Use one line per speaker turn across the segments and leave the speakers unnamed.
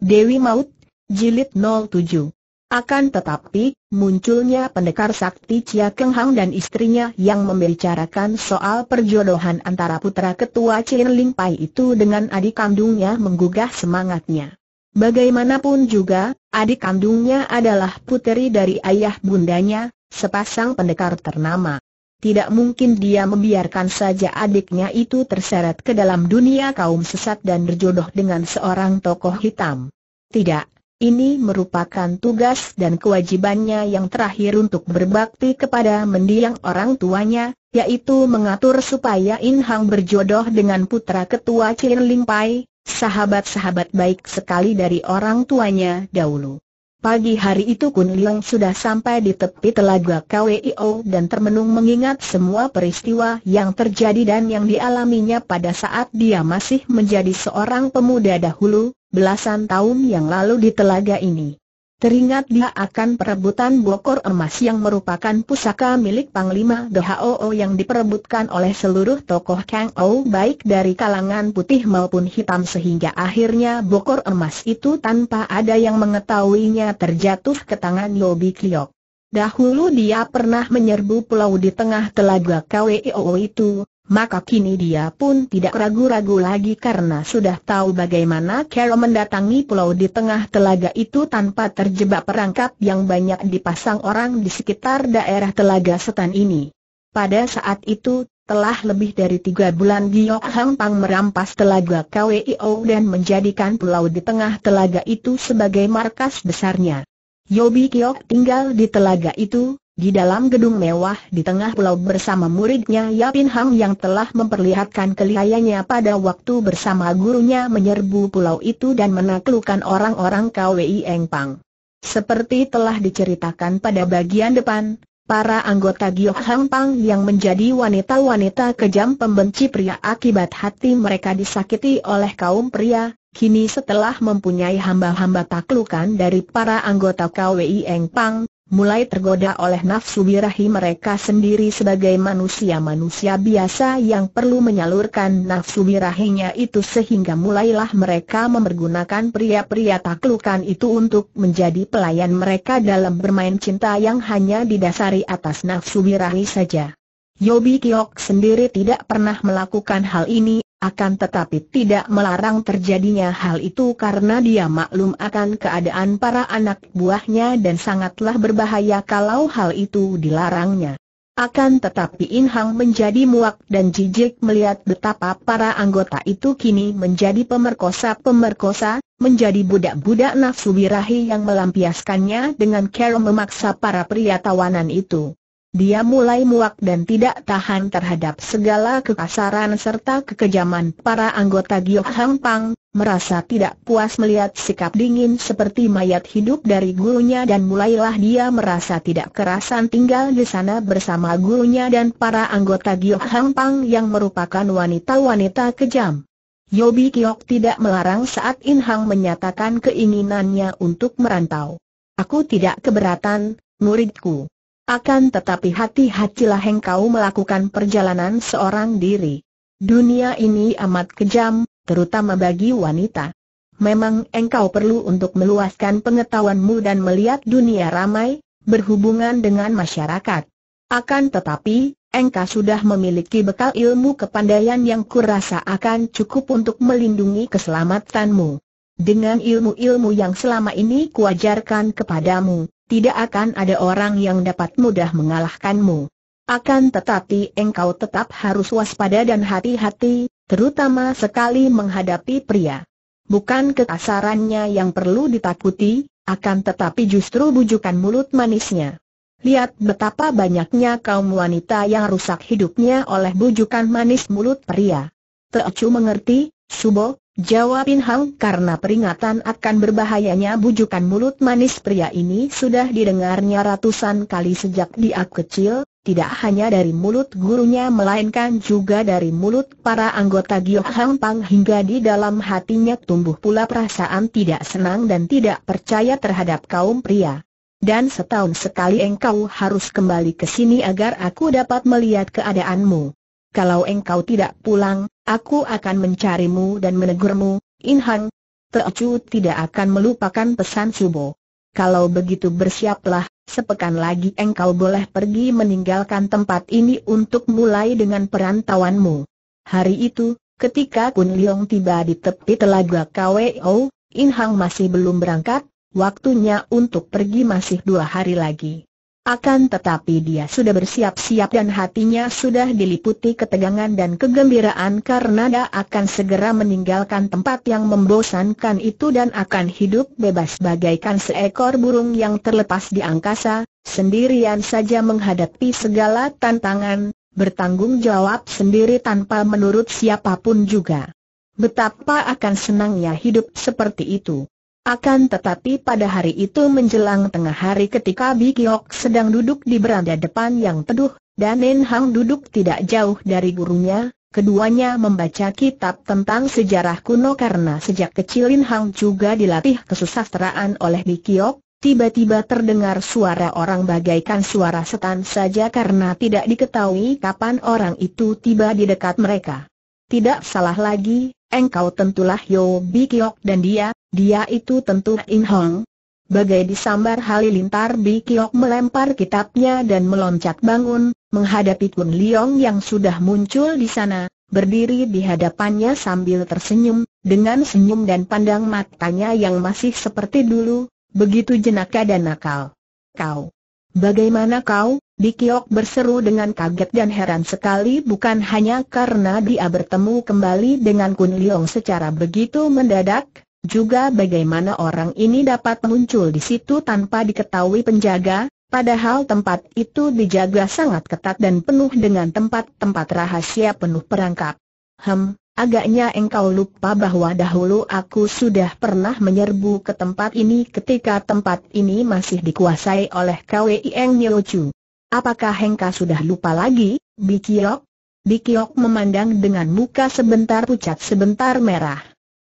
Dewi Maut, Jilid 07. Akan tetapi, munculnya pendekar sakti Chia Keng Hang dan istrinya yang membicarakan soal perjodohan antara putra ketua Chin Ling Pai itu dengan adik kandungnya menggugah semangatnya. Bagaimanapun juga, adik kandungnya adalah puteri dari ayah bundanya, sepasang pendekar ternama tidak mungkin dia membiarkan saja adiknya itu terseret ke dalam dunia kaum sesat dan berjodoh dengan seorang tokoh hitam. Tidak, ini merupakan tugas dan kewajibannya yang terakhir untuk berbakti kepada mendiang orang tuanya, yaitu mengatur supaya In Hang berjodoh dengan putra ketua Chin Ling Pai, sahabat-sahabat baik sekali dari orang tuanya dahulu. Pagi hari itu Kun Liang sudah sampai di tepi telaga Kwio dan termenung mengingat semua peristiwa yang terjadi dan yang dialaminya pada saat dia masih menjadi seorang pemuda dahulu, belasan tahun yang lalu di telaga ini. Teringat dia akan perebutan bokor emas yang merupakan pusaka milik Panglima DHOO yang diperebutkan oleh seluruh tokoh Kang Ou baik dari kalangan putih maupun hitam sehingga akhirnya bokor emas itu tanpa ada yang mengetahuinya terjatuh ke tangan Yobi Kliok. Dahulu dia pernah menyerbu pulau di tengah telaga Kweo itu, maka kini dia pun tidak ragu-ragu lagi karena sudah tahu bagaimana Carol mendatangi pulau di tengah telaga itu tanpa terjebak perangkap yang banyak dipasang orang di sekitar daerah telaga setan ini. Pada saat itu, telah lebih dari tiga bulan Giyok Hang Pang merampas telaga KWIO dan menjadikan pulau di tengah telaga itu sebagai markas besarnya. Yobi Kiok tinggal di telaga itu, di dalam gedung mewah di tengah pulau bersama muridnya Yapin Hang yang telah memperlihatkan kelihayannya pada waktu bersama gurunya menyerbu pulau itu dan menaklukkan orang-orang KWI Eng Pang. Seperti telah diceritakan pada bagian depan, para anggota Giok Hang Pang yang menjadi wanita-wanita kejam pembenci pria akibat hati mereka disakiti oleh kaum pria, kini setelah mempunyai hamba-hamba taklukan dari para anggota KWI Eng Pang, mulai tergoda oleh nafsu birahi mereka sendiri sebagai manusia-manusia biasa yang perlu menyalurkan nafsu birahinya itu sehingga mulailah mereka memergunakan pria-pria taklukan itu untuk menjadi pelayan mereka dalam bermain cinta yang hanya didasari atas nafsu birahi saja. Yobi Kiok sendiri tidak pernah melakukan hal ini, akan tetapi tidak melarang terjadinya hal itu karena dia maklum akan keadaan para anak buahnya dan sangatlah berbahaya kalau hal itu dilarangnya. Akan tetapi Inhang menjadi muak dan jijik melihat betapa para anggota itu kini menjadi pemerkosa-pemerkosa, menjadi budak-budak nafsu birahi yang melampiaskannya dengan cara memaksa para pria tawanan itu. Dia mulai muak dan tidak tahan terhadap segala kekasaran serta kekejaman para anggota Giok Hang Pang, merasa tidak puas melihat sikap dingin seperti mayat hidup dari gurunya dan mulailah dia merasa tidak kerasan tinggal di sana bersama gurunya dan para anggota Giok Hang Pang yang merupakan wanita-wanita kejam. Yobi Kiok tidak melarang saat In Hang menyatakan keinginannya untuk merantau. Aku tidak keberatan, muridku. Akan tetapi hati-hatilah engkau melakukan perjalanan seorang diri. Dunia ini amat kejam, terutama bagi wanita. Memang engkau perlu untuk meluaskan pengetahuanmu dan melihat dunia ramai, berhubungan dengan masyarakat. Akan tetapi, engkau sudah memiliki bekal ilmu kepandaian yang kurasa akan cukup untuk melindungi keselamatanmu. Dengan ilmu-ilmu yang selama ini kuajarkan kepadamu, tidak akan ada orang yang dapat mudah mengalahkanmu. Akan tetapi engkau tetap harus waspada dan hati-hati, terutama sekali menghadapi pria. Bukan kekasarannya yang perlu ditakuti, akan tetapi justru bujukan mulut manisnya. Lihat betapa banyaknya kaum wanita yang rusak hidupnya oleh bujukan manis mulut pria. Teocu mengerti, Subo, Jawabin In Hang karena peringatan akan berbahayanya bujukan mulut manis pria ini sudah didengarnya ratusan kali sejak dia kecil, tidak hanya dari mulut gurunya melainkan juga dari mulut para anggota Giok Hang Pang hingga di dalam hatinya tumbuh pula perasaan tidak senang dan tidak percaya terhadap kaum pria. Dan setahun sekali engkau harus kembali ke sini agar aku dapat melihat keadaanmu. Kalau engkau tidak pulang, Aku akan mencarimu dan menegurmu, Inhang. Teocu tidak akan melupakan pesan Subo. Kalau begitu bersiaplah, sepekan lagi engkau boleh pergi meninggalkan tempat ini untuk mulai dengan perantauanmu. Hari itu, ketika Kun Liong tiba di tepi telaga Kweo, Inhang masih belum berangkat, waktunya untuk pergi masih dua hari lagi. Akan tetapi dia sudah bersiap-siap dan hatinya sudah diliputi ketegangan dan kegembiraan karena dia akan segera meninggalkan tempat yang membosankan itu dan akan hidup bebas bagaikan seekor burung yang terlepas di angkasa, sendirian saja menghadapi segala tantangan, bertanggung jawab sendiri tanpa menurut siapapun juga. Betapa akan senangnya hidup seperti itu. Akan tetapi pada hari itu menjelang tengah hari ketika Bikiok sedang duduk di beranda depan yang teduh, dan Nen Hang duduk tidak jauh dari gurunya, keduanya membaca kitab tentang sejarah kuno karena sejak kecil Nen Hang juga dilatih kesusastraan oleh Bikiok, tiba-tiba terdengar suara orang bagaikan suara setan saja karena tidak diketahui kapan orang itu tiba di dekat mereka. Tidak salah lagi, engkau tentulah Yo Bikiok dan dia, dia itu tentu In Hong. Bagai disambar halilintar Bi Kiok melempar kitabnya dan meloncat bangun, menghadapi Kun Liong yang sudah muncul di sana, berdiri di hadapannya sambil tersenyum, dengan senyum dan pandang matanya yang masih seperti dulu, begitu jenaka dan nakal. Kau, bagaimana kau? Bi Kiok berseru dengan kaget dan heran sekali bukan hanya karena dia bertemu kembali dengan Kun Liong secara begitu mendadak, juga bagaimana orang ini dapat muncul di situ tanpa diketahui penjaga, padahal tempat itu dijaga sangat ketat dan penuh dengan tempat-tempat rahasia penuh perangkap. Hem, agaknya engkau lupa bahwa dahulu aku sudah pernah menyerbu ke tempat ini ketika tempat ini masih dikuasai oleh KWI Eng Nyochu. Apakah Hengka sudah lupa lagi, Bikiok? Bikiok memandang dengan muka sebentar pucat sebentar merah.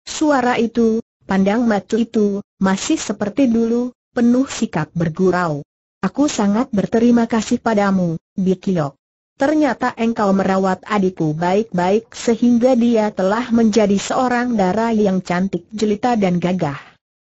Suara itu, Pandang matu itu, masih seperti dulu, penuh sikap bergurau. Aku sangat berterima kasih padamu, Bikiok. Ternyata engkau merawat adikku baik-baik sehingga dia telah menjadi seorang dara yang cantik jelita dan gagah.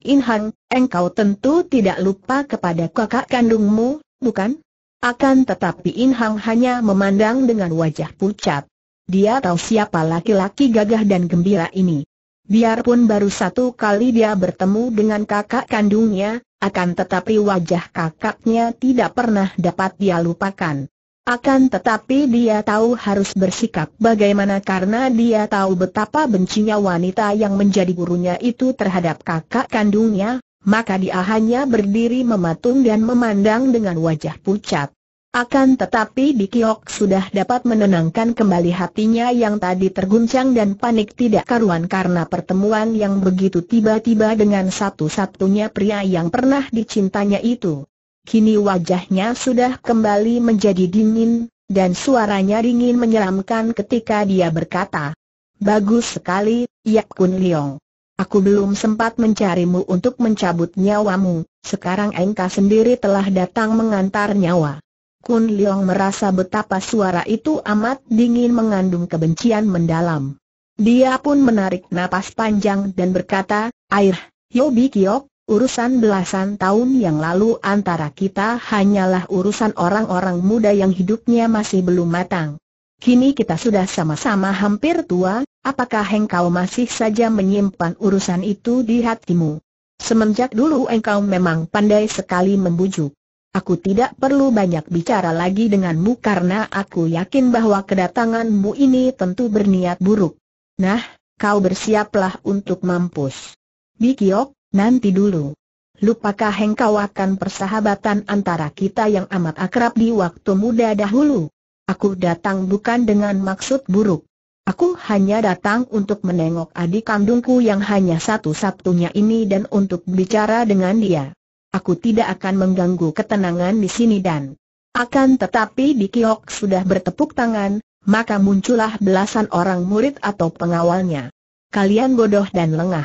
Inhang, engkau tentu tidak lupa kepada kakak kandungmu, bukan? Akan tetapi Inhang hanya memandang dengan wajah pucat. Dia tahu siapa laki-laki gagah dan gembira ini. Biarpun baru satu kali dia bertemu dengan kakak kandungnya, akan tetapi wajah kakaknya tidak pernah dapat dia lupakan. Akan tetapi dia tahu harus bersikap bagaimana karena dia tahu betapa bencinya wanita yang menjadi gurunya itu terhadap kakak kandungnya, maka dia hanya berdiri mematung dan memandang dengan wajah pucat. Akan tetapi Dikiok sudah dapat menenangkan kembali hatinya yang tadi terguncang dan panik tidak karuan karena pertemuan yang begitu tiba-tiba dengan satu-satunya pria yang pernah dicintanya itu. Kini wajahnya sudah kembali menjadi dingin, dan suaranya dingin menyeramkan ketika dia berkata, Bagus sekali, Yap Kun Leong. Aku belum sempat mencarimu untuk mencabut nyawamu, sekarang engkau sendiri telah datang mengantar nyawa. Kun Leong merasa betapa suara itu amat dingin mengandung kebencian mendalam. Dia pun menarik napas panjang dan berkata, Air, Yobi Kiok, urusan belasan tahun yang lalu antara kita hanyalah urusan orang-orang muda yang hidupnya masih belum matang. Kini kita sudah sama-sama hampir tua, apakah engkau masih saja menyimpan urusan itu di hatimu? Semenjak dulu engkau memang pandai sekali membujuk. Aku tidak perlu banyak bicara lagi denganmu karena aku yakin bahwa kedatanganmu ini tentu berniat buruk. Nah, kau bersiaplah untuk mampus. Bikiok, nanti dulu. Lupakah engkau akan persahabatan antara kita yang amat akrab di waktu muda dahulu? Aku datang bukan dengan maksud buruk. Aku hanya datang untuk menengok adik kandungku yang hanya satu-satunya ini dan untuk bicara dengan dia aku tidak akan mengganggu ketenangan di sini dan akan tetapi di kiok sudah bertepuk tangan, maka muncullah belasan orang murid atau pengawalnya. Kalian bodoh dan lengah.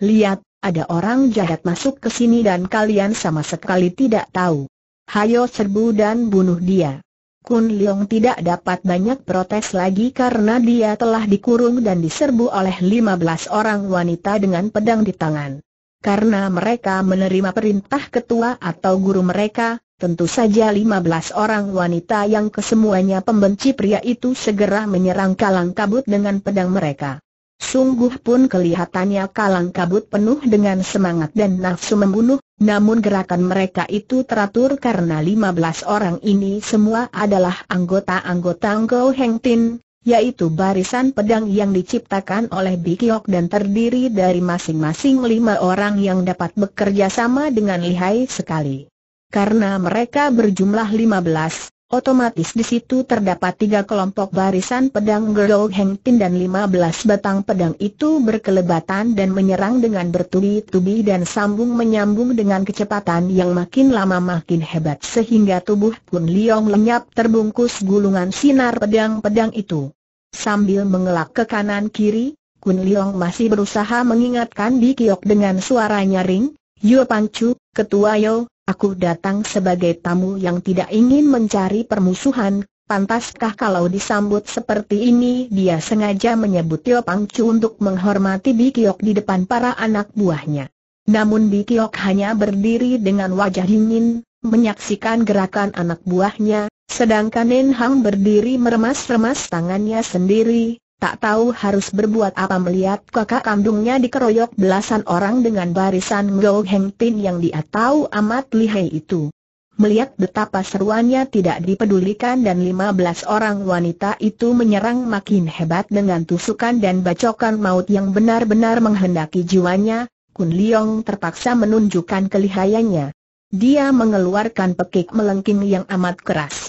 Lihat, ada orang jahat masuk ke sini dan kalian sama sekali tidak tahu. Hayo serbu dan bunuh dia. Kun Leong tidak dapat banyak protes lagi karena dia telah dikurung dan diserbu oleh 15 orang wanita dengan pedang di tangan karena mereka menerima perintah ketua atau guru mereka, tentu saja 15 orang wanita yang kesemuanya pembenci pria itu segera menyerang kalang kabut dengan pedang mereka. Sungguh pun kelihatannya kalang kabut penuh dengan semangat dan nafsu membunuh, namun gerakan mereka itu teratur karena 15 orang ini semua adalah anggota-anggota Ngo Heng Tin, yaitu barisan pedang yang diciptakan oleh Bikiok dan terdiri dari masing-masing lima orang yang dapat bekerja sama dengan lihai sekali. Karena mereka berjumlah lima belas. Otomatis di situ terdapat tiga kelompok barisan pedang Gerou Heng Tin dan belas batang pedang itu berkelebatan dan menyerang dengan bertubi-tubi dan sambung menyambung dengan kecepatan yang makin lama makin hebat sehingga tubuh Kun Liong lenyap terbungkus gulungan sinar pedang-pedang itu. Sambil mengelak ke kanan kiri, Kun Liong masih berusaha mengingatkan Di Kiok dengan suara nyaring, Yo Chu, Ketua Yo, Aku datang sebagai tamu yang tidak ingin mencari permusuhan, Pantaskah kalau disambut seperti ini dia sengaja menyebut Tio Pangcu untuk menghormati Bikiok di depan para anak buahnya. Namun Bikiok hanya berdiri dengan wajah dingin, menyaksikan gerakan anak buahnya, sedangkan Nen Hang berdiri meremas-remas tangannya sendiri, tak tahu harus berbuat apa melihat kakak kandungnya dikeroyok belasan orang dengan barisan Ngo Heng Pin yang dia tahu amat lihai itu. Melihat betapa seruannya tidak dipedulikan dan lima belas orang wanita itu menyerang makin hebat dengan tusukan dan bacokan maut yang benar-benar menghendaki jiwanya, Kun Leong terpaksa menunjukkan kelihayannya. Dia mengeluarkan pekik melengking yang amat keras.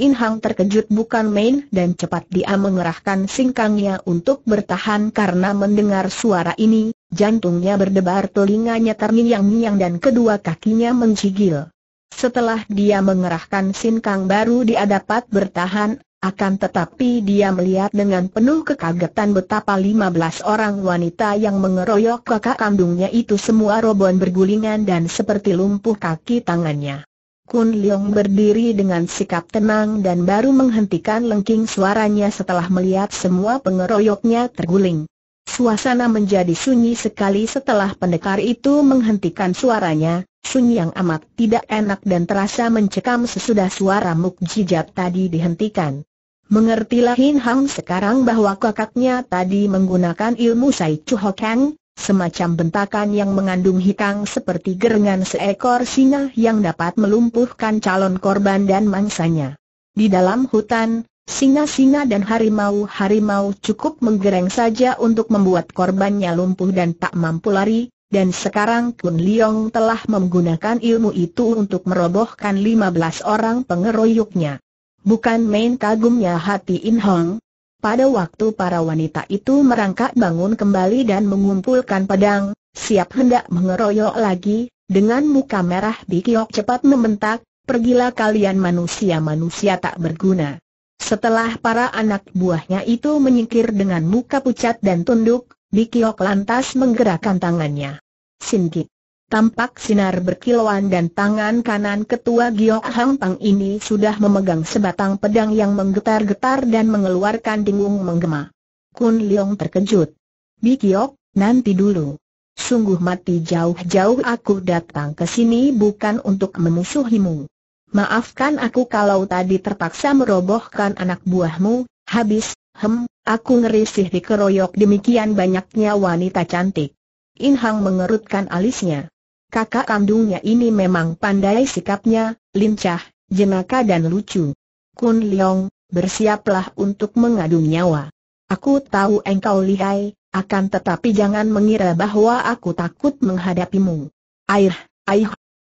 In Hang terkejut bukan main dan cepat dia mengerahkan singkangnya untuk bertahan karena mendengar suara ini, jantungnya berdebar telinganya terngiang-ngiang dan kedua kakinya mencigil. Setelah dia mengerahkan singkang baru dia dapat bertahan, akan tetapi dia melihat dengan penuh kekagetan betapa 15 orang wanita yang mengeroyok kakak kandungnya itu semua robon bergulingan dan seperti lumpuh kaki tangannya. Kun Leong berdiri dengan sikap tenang dan baru menghentikan lengking suaranya setelah melihat semua pengeroyoknya terguling. Suasana menjadi sunyi sekali setelah pendekar itu menghentikan suaranya, sunyi yang amat tidak enak dan terasa mencekam sesudah suara mukjizat tadi dihentikan. Mengertilah Hin Hang sekarang bahwa kakaknya tadi menggunakan ilmu Sai Chu Hok Kang, semacam bentakan yang mengandung hikang seperti gerengan seekor singa yang dapat melumpuhkan calon korban dan mangsanya. Di dalam hutan, singa-singa dan harimau-harimau cukup menggereng saja untuk membuat korbannya lumpuh dan tak mampu lari, dan sekarang Kun Liong telah menggunakan ilmu itu untuk merobohkan 15 orang pengeroyoknya. Bukan main kagumnya hati In Hong, pada waktu para wanita itu merangkak bangun kembali dan mengumpulkan pedang, siap hendak mengeroyok lagi, dengan muka merah Bikiok cepat membentak, pergilah kalian manusia-manusia tak berguna. Setelah para anak buahnya itu menyingkir dengan muka pucat dan tunduk, Bikiok lantas menggerakkan tangannya. Sinkit. Tampak sinar berkilauan dan tangan kanan ketua Giok Hang Pang ini sudah memegang sebatang pedang yang menggetar-getar dan mengeluarkan dingung menggema. Kun Leong terkejut. Bi Giok, nanti dulu. Sungguh mati jauh-jauh aku datang ke sini bukan untuk memusuhimu. Maafkan aku kalau tadi terpaksa merobohkan anak buahmu, habis, hem, aku ngerisih dikeroyok demikian banyaknya wanita cantik. In Hang mengerutkan alisnya kakak kandungnya ini memang pandai sikapnya, lincah, jenaka dan lucu. Kun Leong, bersiaplah untuk mengadu nyawa. Aku tahu engkau lihai, akan tetapi jangan mengira bahwa aku takut menghadapimu. Air, aih.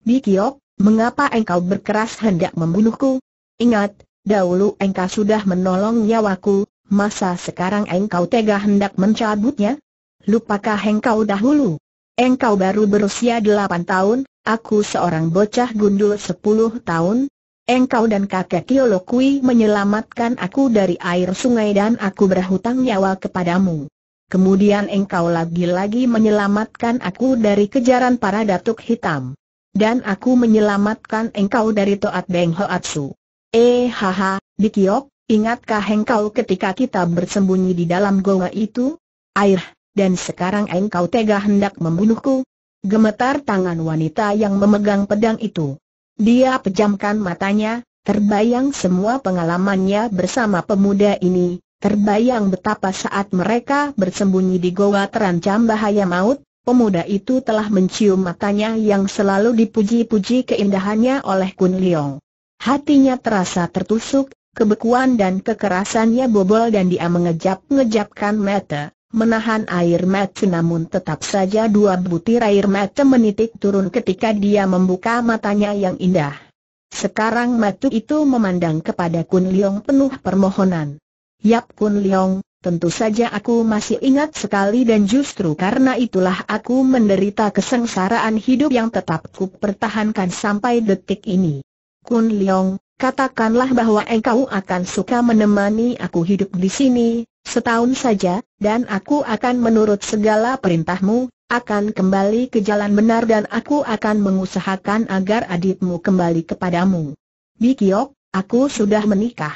Bikiok, mengapa engkau berkeras hendak membunuhku? Ingat, dahulu engkau sudah menolong nyawaku, masa sekarang engkau tega hendak mencabutnya? Lupakah engkau dahulu? Engkau baru berusia delapan tahun, aku seorang bocah gundul sepuluh tahun. Engkau dan kakek Tiolokui menyelamatkan aku dari air sungai dan aku berhutang nyawa kepadamu. Kemudian engkau lagi-lagi menyelamatkan aku dari kejaran para datuk hitam. Dan aku menyelamatkan engkau dari Toat Beng Hoatsu. Eh haha, Dikiok, ingatkah engkau ketika kita bersembunyi di dalam goa itu? Air, dan sekarang engkau tega hendak membunuhku? Gemetar tangan wanita yang memegang pedang itu. Dia pejamkan matanya, terbayang semua pengalamannya bersama pemuda ini, terbayang betapa saat mereka bersembunyi di goa terancam bahaya maut, pemuda itu telah mencium matanya yang selalu dipuji-puji keindahannya oleh Kun Liong. Hatinya terasa tertusuk, kebekuan dan kekerasannya bobol dan dia mengejap-ngejapkan mata menahan air mata namun tetap saja dua butir air mata menitik turun ketika dia membuka matanya yang indah. Sekarang mata itu memandang kepada Kun Leong penuh permohonan. Yap Kun Leong, tentu saja aku masih ingat sekali dan justru karena itulah aku menderita kesengsaraan hidup yang tetap ku pertahankan sampai detik ini. Kun Leong, katakanlah bahwa engkau akan suka menemani aku hidup di sini, Setahun saja, dan aku akan menurut segala perintahmu, akan kembali ke jalan benar dan aku akan mengusahakan agar adikmu kembali kepadamu. Bikiok, aku sudah menikah.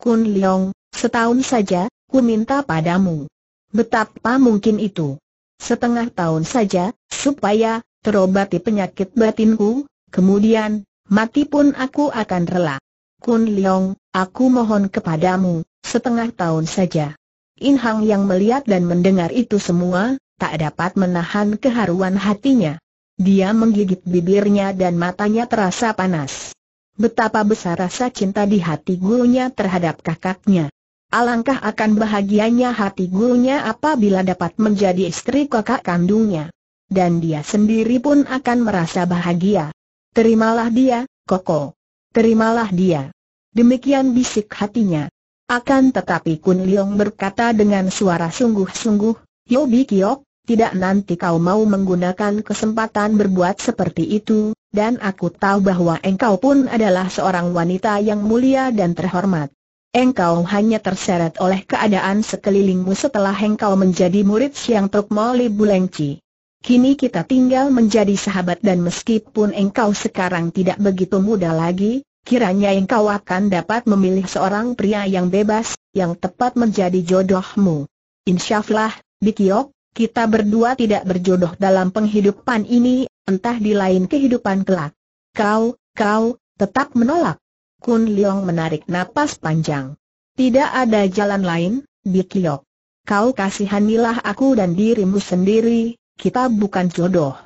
Kun Leong, setahun saja, ku minta padamu. Betapa mungkin itu. Setengah tahun saja, supaya terobati penyakit batinku, kemudian, mati pun aku akan rela. Kun Leong, aku mohon kepadamu, setengah tahun saja. In Hang yang melihat dan mendengar itu semua, tak dapat menahan keharuan hatinya. Dia menggigit bibirnya dan matanya terasa panas. Betapa besar rasa cinta di hati gurunya terhadap kakaknya. Alangkah akan bahagianya hati gurunya apabila dapat menjadi istri kakak kandungnya. Dan dia sendiri pun akan merasa bahagia. Terimalah dia, Koko. Terimalah dia. Demikian bisik hatinya. Akan tetapi Kun Liong berkata dengan suara sungguh-sungguh, Yobi Kiok, tidak nanti kau mau menggunakan kesempatan berbuat seperti itu, dan aku tahu bahwa engkau pun adalah seorang wanita yang mulia dan terhormat. Engkau hanya terseret oleh keadaan sekelilingmu setelah engkau menjadi murid Siang Tok Moli Bulengci. Kini kita tinggal menjadi sahabat dan meskipun engkau sekarang tidak begitu muda lagi, Kiranya engkau akan dapat memilih seorang pria yang bebas, yang tepat menjadi jodohmu. Insyaallah, Bikiok, kita berdua tidak berjodoh dalam penghidupan ini, entah di lain kehidupan kelak. Kau, kau, tetap menolak. Kun Leong menarik napas panjang. Tidak ada jalan lain, Bikiok. Kau kasihanilah aku dan dirimu sendiri, kita bukan jodoh.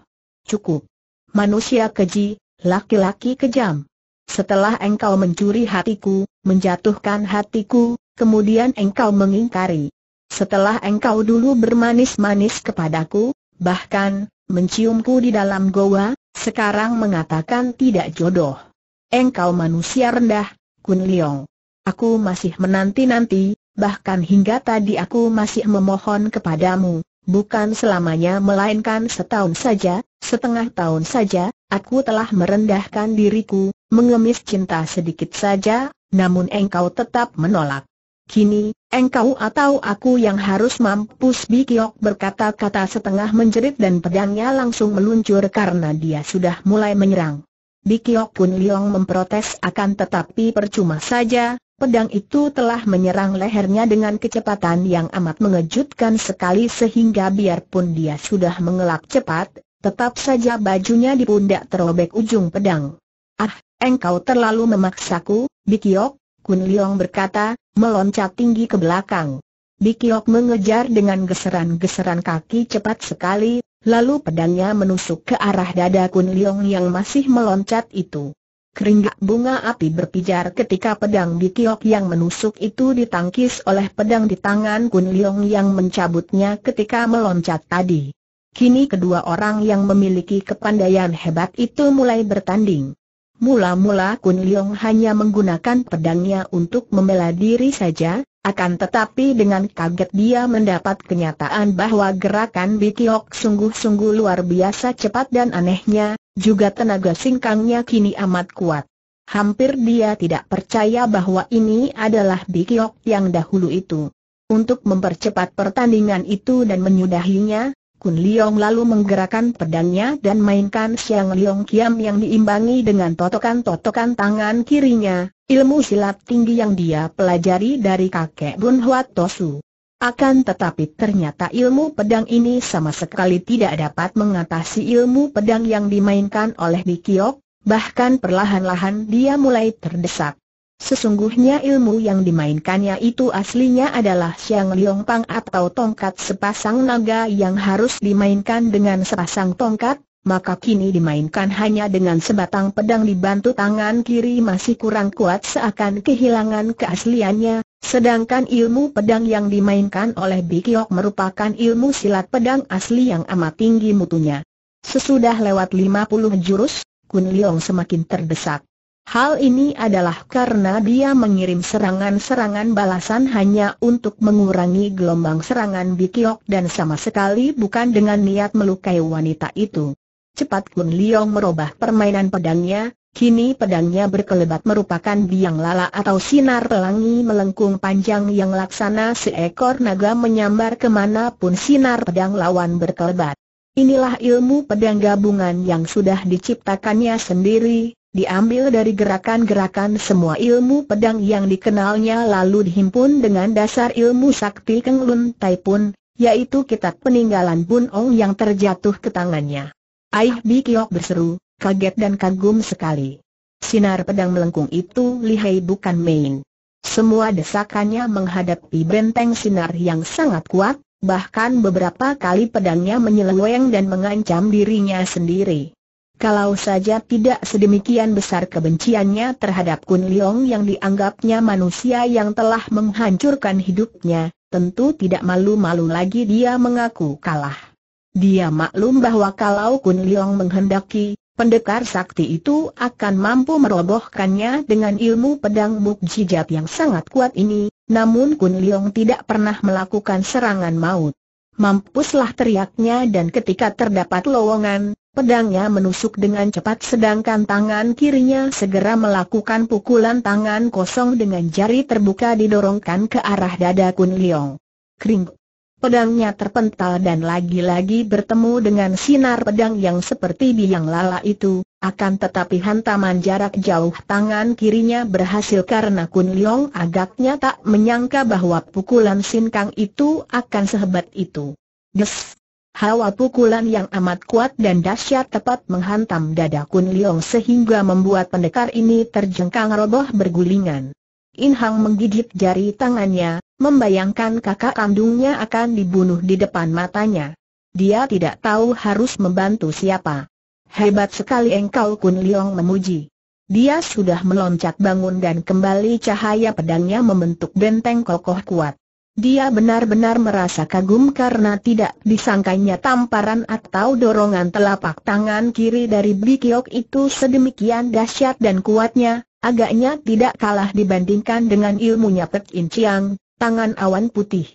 Cukup. Manusia keji, laki-laki kejam. Setelah engkau mencuri hatiku, menjatuhkan hatiku, kemudian engkau mengingkari. Setelah engkau dulu bermanis-manis kepadaku, bahkan menciumku di dalam goa, sekarang mengatakan tidak jodoh. Engkau manusia rendah, Kun Liong. Aku masih menanti-nanti, bahkan hingga tadi aku masih memohon kepadamu, bukan selamanya melainkan setahun saja, setengah tahun saja, aku telah merendahkan diriku, mengemis cinta sedikit saja, namun engkau tetap menolak. Kini, engkau atau aku yang harus mampus Bikiok berkata-kata setengah menjerit dan pedangnya langsung meluncur karena dia sudah mulai menyerang. Bikiok pun Liong memprotes akan tetapi percuma saja, pedang itu telah menyerang lehernya dengan kecepatan yang amat mengejutkan sekali sehingga biarpun dia sudah mengelak cepat, tetap saja bajunya di pundak terobek ujung pedang. Ah, Engkau terlalu memaksaku, Bikiok, Kun Liong berkata, meloncat tinggi ke belakang. Bikiok mengejar dengan geseran-geseran kaki cepat sekali, lalu pedangnya menusuk ke arah dada Kun Liong yang masih meloncat itu. Keringgak bunga api berpijar ketika pedang Bikiok yang menusuk itu ditangkis oleh pedang di tangan Kun Liong yang mencabutnya ketika meloncat tadi. Kini kedua orang yang memiliki kepandaian hebat itu mulai bertanding. Mula-mula Kun Leong hanya menggunakan pedangnya untuk membela diri saja, akan tetapi dengan kaget dia mendapat kenyataan bahwa gerakan Bikiok sungguh-sungguh luar biasa cepat dan anehnya, juga tenaga singkangnya kini amat kuat. Hampir dia tidak percaya bahwa ini adalah Bikiok yang dahulu itu. Untuk mempercepat pertandingan itu dan menyudahinya, Kun Liong lalu menggerakkan pedangnya dan mainkan Siang Liong Kiam yang diimbangi dengan totokan-totokan tangan kirinya, ilmu silat tinggi yang dia pelajari dari kakek Bun Huat Tosu. Akan tetapi ternyata ilmu pedang ini sama sekali tidak dapat mengatasi ilmu pedang yang dimainkan oleh Bikiok, bahkan perlahan-lahan dia mulai terdesak. Sesungguhnya ilmu yang dimainkannya itu aslinya adalah siang Liong Pang atau tongkat sepasang naga yang harus dimainkan dengan sepasang tongkat, maka kini dimainkan hanya dengan sebatang pedang dibantu tangan kiri masih kurang kuat seakan kehilangan keasliannya, sedangkan ilmu pedang yang dimainkan oleh Bikiok merupakan ilmu silat pedang asli yang amat tinggi mutunya. Sesudah lewat 50 jurus, Kun Leong semakin terdesak. Hal ini adalah karena dia mengirim serangan-serangan balasan hanya untuk mengurangi gelombang serangan Bikiok dan sama sekali bukan dengan niat melukai wanita itu. Cepat Kun Liong merubah permainan pedangnya, kini pedangnya berkelebat merupakan biang lala atau sinar pelangi melengkung panjang yang laksana seekor naga menyambar kemanapun sinar pedang lawan berkelebat. Inilah ilmu pedang gabungan yang sudah diciptakannya sendiri, diambil dari gerakan-gerakan semua ilmu pedang yang dikenalnya lalu dihimpun dengan dasar ilmu sakti Keng Lun Tai Pun, yaitu kitab peninggalan Bun Ong yang terjatuh ke tangannya. Aih Bi Kiok berseru, kaget dan kagum sekali. Sinar pedang melengkung itu lihai bukan main. Semua desakannya menghadapi benteng sinar yang sangat kuat, bahkan beberapa kali pedangnya menyeleweng dan mengancam dirinya sendiri. Kalau saja tidak sedemikian besar kebenciannya terhadap Kun Liong yang dianggapnya manusia yang telah menghancurkan hidupnya, tentu tidak malu-malu lagi dia mengaku kalah. Dia maklum bahwa kalau Kun Liong menghendaki, pendekar sakti itu akan mampu merobohkannya dengan ilmu pedang mukjizat yang sangat kuat ini, namun Kun Liong tidak pernah melakukan serangan maut. Mampuslah teriaknya dan ketika terdapat lowongan, pedangnya menusuk dengan cepat sedangkan tangan kirinya segera melakukan pukulan tangan kosong dengan jari terbuka didorongkan ke arah dada Kun Liong. Kring. Pedangnya terpental dan lagi-lagi bertemu dengan sinar pedang yang seperti biang lala itu, akan tetapi hantaman jarak jauh tangan kirinya berhasil karena Kun Leong agaknya tak menyangka bahwa pukulan sinkang itu akan sehebat itu. Des! Hawa pukulan yang amat kuat dan dahsyat tepat menghantam dada Kun Leong sehingga membuat pendekar ini terjengkang roboh bergulingan. In Hang menggigit jari tangannya, membayangkan kakak kandungnya akan dibunuh di depan matanya. Dia tidak tahu harus membantu siapa. Hebat sekali engkau Kun Liong memuji. Dia sudah meloncat bangun dan kembali cahaya pedangnya membentuk benteng kokoh kuat. Dia benar-benar merasa kagum karena tidak disangkanya tamparan atau dorongan telapak tangan kiri dari Bikiok itu sedemikian dahsyat dan kuatnya, Agaknya tidak kalah dibandingkan dengan ilmunya Pek In Chiang, tangan awan putih.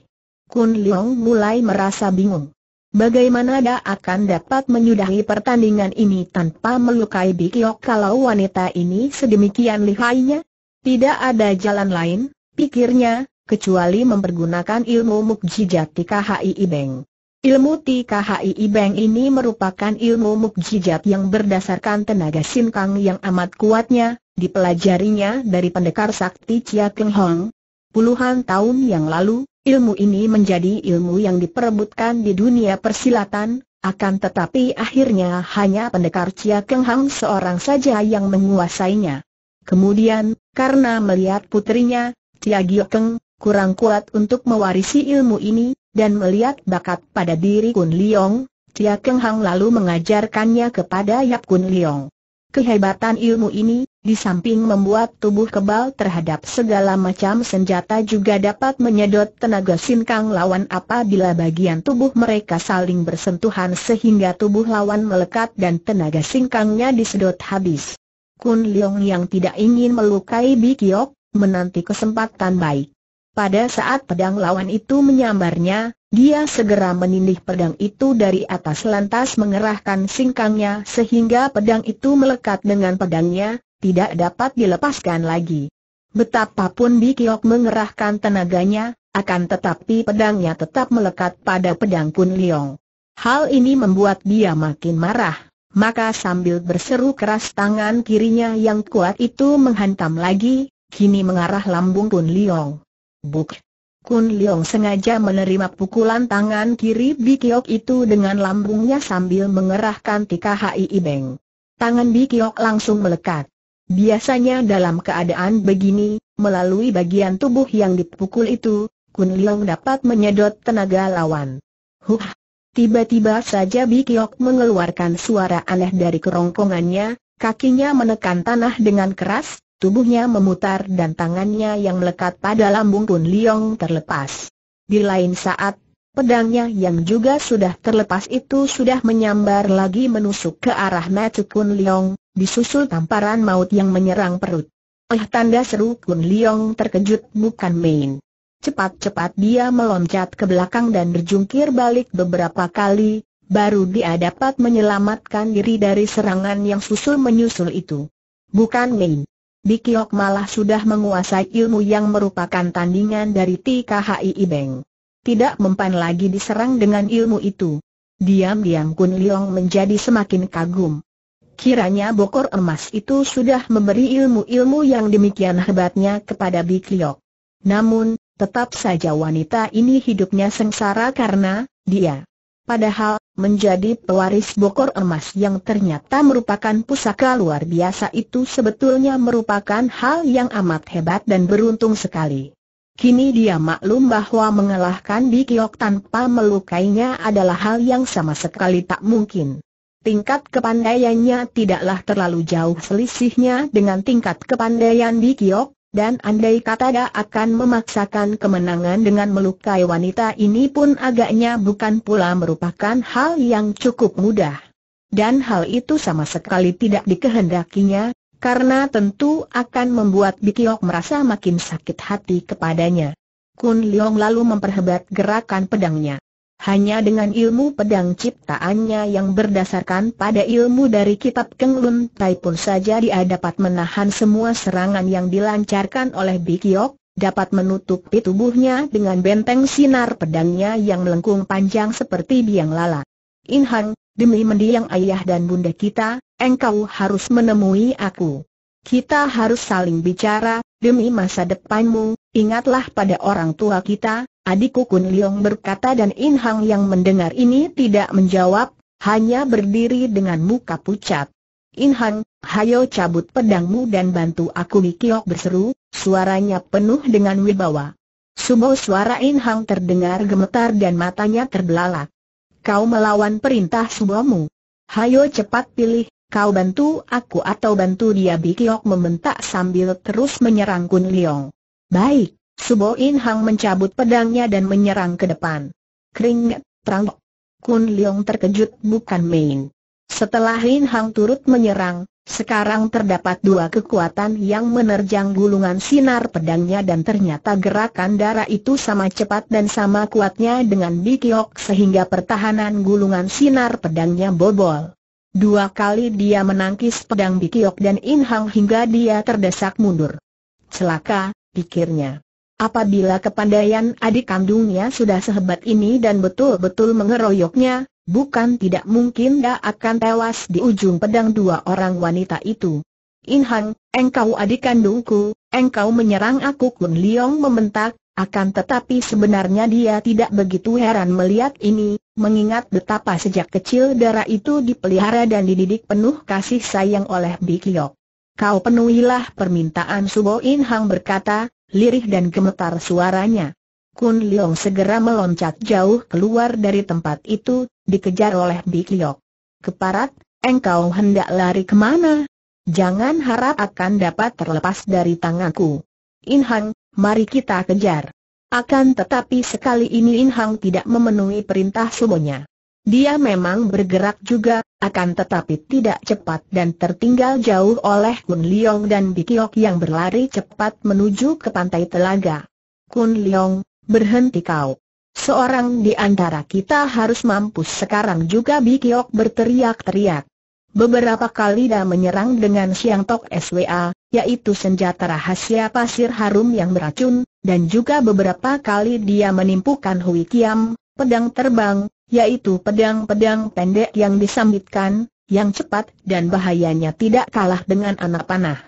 Kun Leong mulai merasa bingung. Bagaimana dia akan dapat menyudahi pertandingan ini tanpa melukai Bikyok kalau wanita ini sedemikian lihainya? Tidak ada jalan lain, pikirnya, kecuali mempergunakan ilmu mukjizat TKHI Ibeng. Ilmu TKHI Ibeng ini merupakan ilmu mukjizat yang berdasarkan tenaga sinkang yang amat kuatnya, dipelajarinya dari pendekar sakti Chia Keng Hong. Puluhan tahun yang lalu, ilmu ini menjadi ilmu yang diperebutkan di dunia persilatan, akan tetapi akhirnya hanya pendekar Chia Keng Hong seorang saja yang menguasainya. Kemudian, karena melihat putrinya, Chia Gio Keng, kurang kuat untuk mewarisi ilmu ini, dan melihat bakat pada diri Kun Liong, Chia Keng Hong lalu mengajarkannya kepada Yap Kun Liong. Kehebatan ilmu ini, di samping membuat tubuh kebal terhadap segala macam senjata juga dapat menyedot tenaga sinkang lawan apabila bagian tubuh mereka saling bersentuhan sehingga tubuh lawan melekat dan tenaga sinkangnya disedot habis. Kun Leong yang tidak ingin melukai Bikiok, menanti kesempatan baik. Pada saat pedang lawan itu menyambarnya, dia segera menindih pedang itu dari atas lantas mengerahkan singkangnya sehingga pedang itu melekat dengan pedangnya, tidak dapat dilepaskan lagi. Betapapun Bikiok mengerahkan tenaganya, akan tetapi pedangnya tetap melekat pada pedang Kun Liong. Hal ini membuat dia makin marah, maka sambil berseru keras tangan kirinya yang kuat itu menghantam lagi, kini mengarah lambung Kun Liong. Buk! Kun Leong sengaja menerima pukulan tangan kiri Bikiok itu dengan lambungnya sambil mengerahkan tika Hai Ibeng. Tangan Bikiok langsung melekat. Biasanya dalam keadaan begini, melalui bagian tubuh yang dipukul itu, Kun Leong dapat menyedot tenaga lawan. Huh! Tiba-tiba saja Bikiok mengeluarkan suara aneh dari kerongkongannya, kakinya menekan tanah dengan keras, Tubuhnya memutar dan tangannya yang melekat pada lambung pun Liong terlepas. Di lain saat, pedangnya yang juga sudah terlepas itu sudah menyambar lagi menusuk ke arah mata Kun Liong, disusul tamparan maut yang menyerang perut. Eh tanda seru Kun Liong terkejut bukan main. Cepat-cepat dia meloncat ke belakang dan berjungkir balik beberapa kali, baru dia dapat menyelamatkan diri dari serangan yang susul menyusul itu. Bukan main. Bikiok malah sudah menguasai ilmu yang merupakan tandingan dari TKHI Ibeng. Tidak mempan lagi diserang dengan ilmu itu. Diam-diam Kun Liong menjadi semakin kagum. Kiranya bokor emas itu sudah memberi ilmu-ilmu yang demikian hebatnya kepada Bikiok. Namun, tetap saja wanita ini hidupnya sengsara karena, dia Padahal, menjadi pewaris bokor emas yang ternyata merupakan pusaka luar biasa itu sebetulnya merupakan hal yang amat hebat dan beruntung sekali. Kini dia maklum bahwa mengalahkan Bikiok tanpa melukainya adalah hal yang sama sekali tak mungkin. Tingkat kepandaiannya tidaklah terlalu jauh selisihnya dengan tingkat kepandaian Bikiok, dan andai kata dia akan memaksakan kemenangan dengan melukai wanita ini pun agaknya bukan pula merupakan hal yang cukup mudah. Dan hal itu sama sekali tidak dikehendakinya, karena tentu akan membuat Bikiok merasa makin sakit hati kepadanya. Kun Leong lalu memperhebat gerakan pedangnya. Hanya dengan ilmu pedang ciptaannya yang berdasarkan pada ilmu dari kitab Keng Lun Tai pun saja dia dapat menahan semua serangan yang dilancarkan oleh Bikiok, dapat menutupi tubuhnya dengan benteng sinar pedangnya yang melengkung panjang seperti biang lala. Inhun, demi mendiang ayah dan bunda kita, engkau harus menemui aku. Kita harus saling bicara, demi masa depanmu, ingatlah pada orang tua kita, Adikku Kun Liong berkata dan In Hang yang mendengar ini tidak menjawab, hanya berdiri dengan muka pucat. In Hang, hayo cabut pedangmu dan bantu aku Kiok berseru, suaranya penuh dengan wibawa. Sumo suara In Hang terdengar gemetar dan matanya terbelalak. Kau melawan perintah subomu. Hayo cepat pilih, kau bantu aku atau bantu dia Bikiok membentak sambil terus menyerang Kun Liong. Baik, Subo In Hang mencabut pedangnya dan menyerang ke depan. Kring, terang. Kun Leong terkejut bukan main. Setelah In Hang turut menyerang, sekarang terdapat dua kekuatan yang menerjang gulungan sinar pedangnya dan ternyata gerakan darah itu sama cepat dan sama kuatnya dengan Bikiok sehingga pertahanan gulungan sinar pedangnya bobol. Dua kali dia menangkis pedang Bikiok dan In Hang hingga dia terdesak mundur. Celaka, pikirnya. Apabila kepandaian adik kandungnya sudah sehebat ini dan betul-betul mengeroyoknya, bukan tidak mungkin dia akan tewas di ujung pedang dua orang wanita itu. Inhang, engkau adik kandungku, engkau menyerang aku Kun Liong membentak, akan tetapi sebenarnya dia tidak begitu heran melihat ini, mengingat betapa sejak kecil darah itu dipelihara dan dididik penuh kasih sayang oleh Bikyok. Kau penuhilah permintaan Subo In berkata, lirih dan gemetar suaranya. Kun Leong segera meloncat jauh keluar dari tempat itu, dikejar oleh Bik Liok. Keparat, engkau hendak lari kemana? Jangan harap akan dapat terlepas dari tanganku. In Hang, mari kita kejar. Akan tetapi sekali ini In Hang tidak memenuhi perintah semuanya. Dia memang bergerak juga, akan tetapi tidak cepat dan tertinggal jauh oleh Kun Liong dan Bikiok yang berlari cepat menuju ke pantai telaga. Kun Liong, berhenti kau. Seorang di antara kita harus mampus sekarang juga Bikiok berteriak-teriak. Beberapa kali dia menyerang dengan siang tok SWA, yaitu senjata rahasia pasir harum yang beracun, dan juga beberapa kali dia menimpukan Hui Kiam, pedang terbang, yaitu pedang-pedang pendek yang disambitkan, yang cepat dan bahayanya tidak kalah dengan anak panah.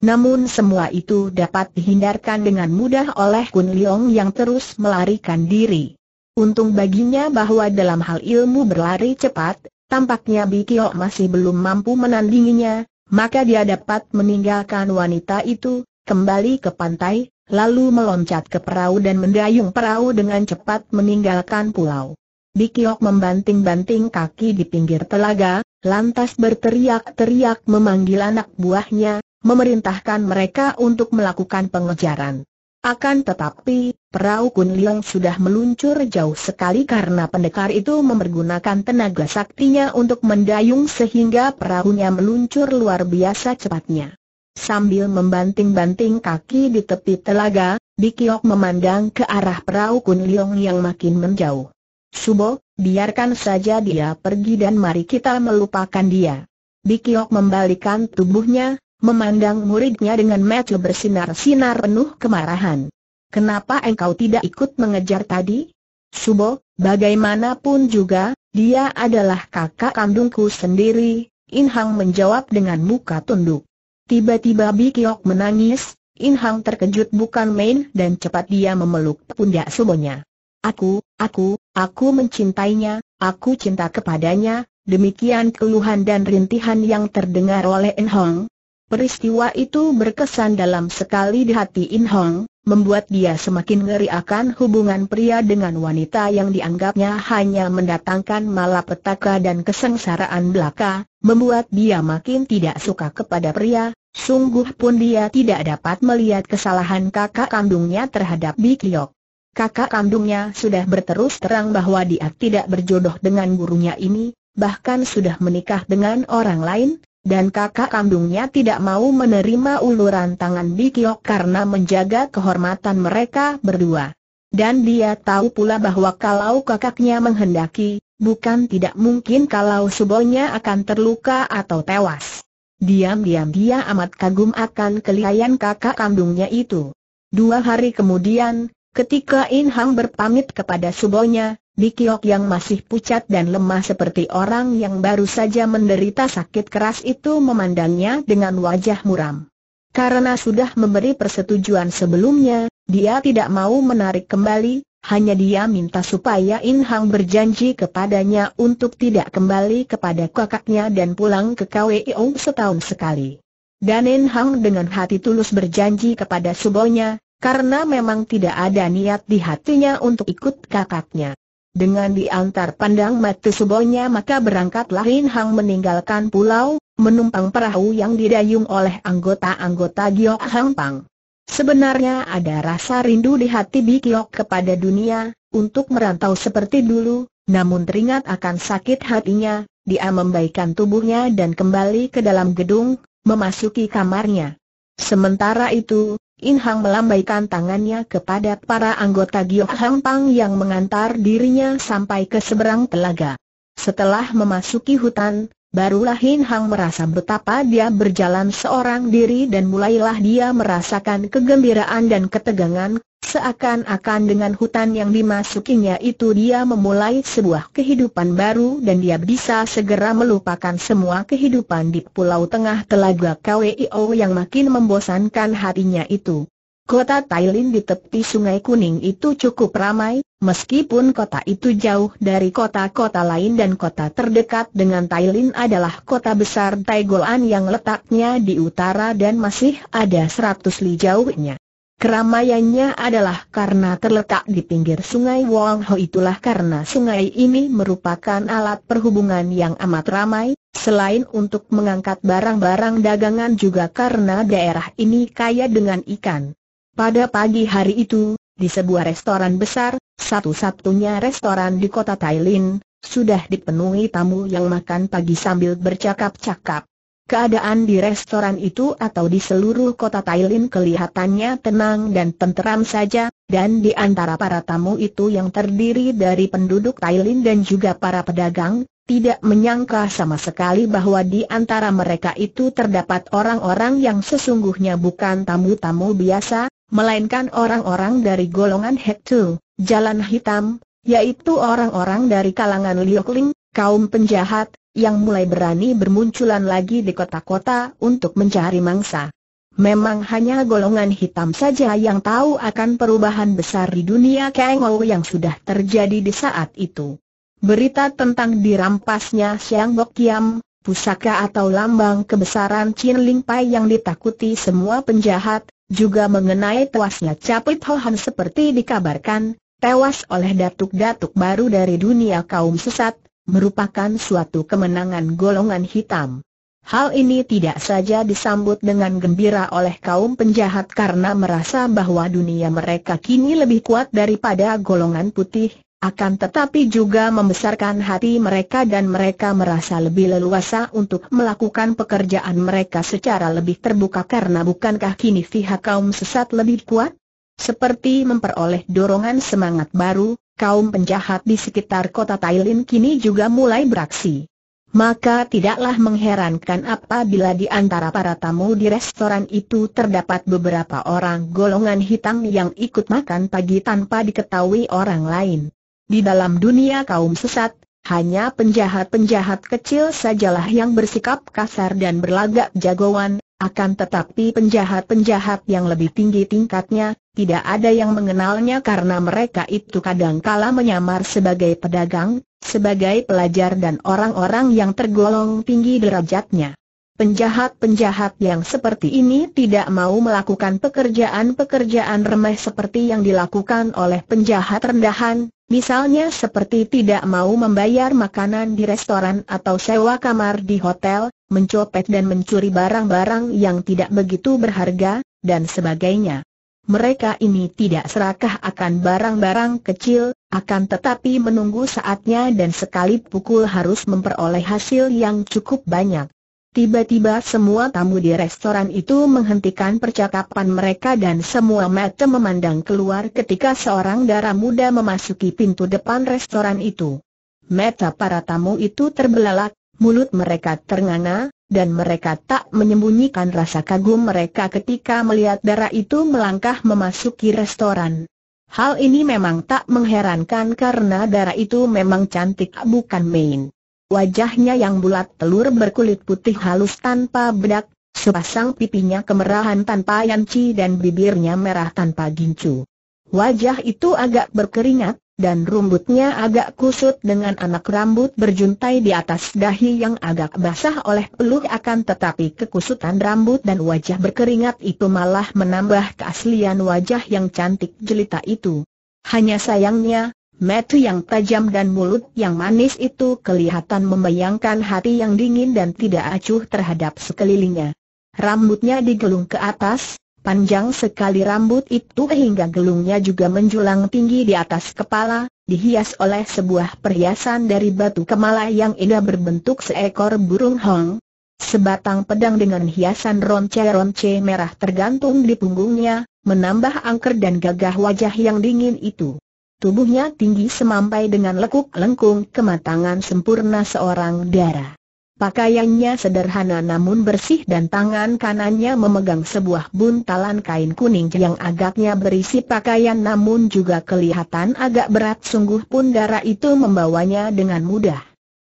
Namun semua itu dapat dihindarkan dengan mudah oleh Kun Leong yang terus melarikan diri. Untung baginya bahwa dalam hal ilmu berlari cepat, tampaknya Bikio masih belum mampu menandinginya, maka dia dapat meninggalkan wanita itu, kembali ke pantai, lalu meloncat ke perahu dan mendayung perahu dengan cepat meninggalkan pulau. Bikiok membanting-banting kaki di pinggir telaga, lantas berteriak-teriak memanggil anak buahnya, memerintahkan mereka untuk melakukan pengejaran. Akan tetapi, perahu Kun Liang sudah meluncur jauh sekali karena pendekar itu mempergunakan tenaga saktinya untuk mendayung sehingga perahunya meluncur luar biasa cepatnya. Sambil membanting-banting kaki di tepi telaga, Bikiok memandang ke arah perahu Kun Liang yang makin menjauh. Subo, biarkan saja dia pergi dan mari kita melupakan dia. Bikiok membalikan tubuhnya, memandang muridnya dengan mata bersinar-sinar penuh kemarahan. Kenapa engkau tidak ikut mengejar tadi? Subo, bagaimanapun juga, dia adalah kakak kandungku sendiri, In Hang menjawab dengan muka tunduk. Tiba-tiba Bikiok menangis, In Hang terkejut bukan main dan cepat dia memeluk pundak Subonya. Aku, Aku, aku mencintainya, aku cinta kepadanya, demikian keluhan dan rintihan yang terdengar oleh In Hong. Peristiwa itu berkesan dalam sekali di hati In Hong, membuat dia semakin ngeri akan hubungan pria dengan wanita yang dianggapnya hanya mendatangkan malapetaka dan kesengsaraan belaka, membuat dia makin tidak suka kepada pria, sungguh pun dia tidak dapat melihat kesalahan kakak kandungnya terhadap Bikyok kakak kandungnya sudah berterus terang bahwa dia tidak berjodoh dengan gurunya ini, bahkan sudah menikah dengan orang lain, dan kakak kandungnya tidak mau menerima uluran tangan Bikiok karena menjaga kehormatan mereka berdua. Dan dia tahu pula bahwa kalau kakaknya menghendaki, bukan tidak mungkin kalau subonya akan terluka atau tewas. Diam-diam dia amat kagum akan kelihayan kakak kandungnya itu. Dua hari kemudian, Ketika In Hang berpamit kepada subonya, Bikiok yang masih pucat dan lemah seperti orang yang baru saja menderita sakit keras itu memandangnya dengan wajah muram. Karena sudah memberi persetujuan sebelumnya, dia tidak mau menarik kembali, hanya dia minta supaya In Hang berjanji kepadanya untuk tidak kembali kepada kakaknya dan pulang ke KWIO setahun sekali. Dan In Hang dengan hati tulus berjanji kepada subonya, karena memang tidak ada niat di hatinya untuk ikut kakaknya. Dengan diantar pandang mata subonya maka berangkatlah In Hang meninggalkan pulau, menumpang perahu yang didayung oleh anggota-anggota Gio Hang Pang. Sebenarnya ada rasa rindu di hati Bi Bikiok kepada dunia, untuk merantau seperti dulu, namun teringat akan sakit hatinya, dia membaikan tubuhnya dan kembali ke dalam gedung, memasuki kamarnya. Sementara itu, In Hang melambaikan tangannya kepada para anggota Giok Hang Pang yang mengantar dirinya sampai ke seberang telaga. Setelah memasuki hutan, barulah In Hang merasa betapa dia berjalan seorang diri dan mulailah dia merasakan kegembiraan dan ketegangan Seakan-akan dengan hutan yang dimasukinya itu dia memulai sebuah kehidupan baru dan dia bisa segera melupakan semua kehidupan di pulau tengah telaga KWIO yang makin membosankan hatinya itu. Kota Thailand di tepi sungai kuning itu cukup ramai, meskipun kota itu jauh dari kota-kota lain dan kota terdekat dengan Thailand adalah kota besar Taigolan yang letaknya di utara dan masih ada 100 li jauhnya. Keramaiannya adalah karena terletak di pinggir sungai Wong Ho itulah karena sungai ini merupakan alat perhubungan yang amat ramai, selain untuk mengangkat barang-barang dagangan juga karena daerah ini kaya dengan ikan. Pada pagi hari itu, di sebuah restoran besar, satu-satunya restoran di kota Thailand, sudah dipenuhi tamu yang makan pagi sambil bercakap-cakap. Keadaan di restoran itu atau di seluruh kota Tailin kelihatannya tenang dan tenteram saja, dan di antara para tamu itu yang terdiri dari penduduk Tailin dan juga para pedagang, tidak menyangka sama sekali bahwa di antara mereka itu terdapat orang-orang yang sesungguhnya bukan tamu-tamu biasa, melainkan orang-orang dari golongan Hektu, Jalan Hitam, yaitu orang-orang dari kalangan Liokling, kaum penjahat, yang mulai berani bermunculan lagi di kota-kota untuk mencari mangsa. Memang hanya golongan hitam saja yang tahu akan perubahan besar di dunia Kengou yang sudah terjadi di saat itu. Berita tentang dirampasnya Siang Bok Kiam, pusaka atau lambang kebesaran Chin Ling Pai yang ditakuti semua penjahat, juga mengenai tewasnya Capit Han seperti dikabarkan, tewas oleh datuk-datuk baru dari dunia kaum sesat, merupakan suatu kemenangan golongan hitam. Hal ini tidak saja disambut dengan gembira oleh kaum penjahat karena merasa bahwa dunia mereka kini lebih kuat daripada golongan putih, akan tetapi juga membesarkan hati mereka dan mereka merasa lebih leluasa untuk melakukan pekerjaan mereka secara lebih terbuka karena bukankah kini pihak kaum sesat lebih kuat? Seperti memperoleh dorongan semangat baru, kaum penjahat di sekitar kota Tailin kini juga mulai beraksi. Maka tidaklah mengherankan apabila di antara para tamu di restoran itu terdapat beberapa orang golongan hitam yang ikut makan pagi tanpa diketahui orang lain. Di dalam dunia kaum sesat, hanya penjahat-penjahat kecil sajalah yang bersikap kasar dan berlagak jagoan, akan tetapi penjahat-penjahat yang lebih tinggi tingkatnya, tidak ada yang mengenalnya karena mereka itu kadangkala menyamar sebagai pedagang, sebagai pelajar dan orang-orang yang tergolong tinggi derajatnya. Penjahat-penjahat yang seperti ini tidak mau melakukan pekerjaan-pekerjaan remeh seperti yang dilakukan oleh penjahat rendahan, misalnya seperti tidak mau membayar makanan di restoran atau sewa kamar di hotel, mencopet dan mencuri barang-barang yang tidak begitu berharga, dan sebagainya. Mereka ini tidak serakah akan barang-barang kecil, akan tetapi menunggu saatnya dan sekali pukul harus memperoleh hasil yang cukup banyak. Tiba-tiba semua tamu di restoran itu menghentikan percakapan mereka dan semua mata memandang keluar ketika seorang darah muda memasuki pintu depan restoran itu. Mata para tamu itu terbelalak, mulut mereka ternganga, dan mereka tak menyembunyikan rasa kagum mereka ketika melihat darah itu melangkah memasuki restoran. Hal ini memang tak mengherankan karena darah itu memang cantik bukan main. Wajahnya yang bulat telur berkulit putih halus tanpa bedak, sepasang pipinya kemerahan tanpa yanci dan bibirnya merah tanpa gincu. Wajah itu agak berkeringat, dan rambutnya agak kusut dengan anak rambut berjuntai di atas dahi yang agak basah oleh peluh akan tetapi kekusutan rambut dan wajah berkeringat itu malah menambah keaslian wajah yang cantik jelita itu. Hanya sayangnya, mata yang tajam dan mulut yang manis itu kelihatan membayangkan hati yang dingin dan tidak acuh terhadap sekelilingnya. Rambutnya digelung ke atas, Panjang sekali rambut itu hingga gelungnya juga menjulang tinggi di atas kepala, dihias oleh sebuah perhiasan dari batu kemala yang indah berbentuk seekor burung hong. Sebatang pedang dengan hiasan ronce-ronce merah tergantung di punggungnya, menambah angker dan gagah wajah yang dingin itu. Tubuhnya tinggi semampai dengan lekuk lengkung kematangan sempurna seorang darah. Pakaiannya sederhana namun bersih dan tangan kanannya memegang sebuah buntalan kain kuning yang agaknya berisi pakaian namun juga kelihatan agak berat sungguh pun darah itu membawanya dengan mudah.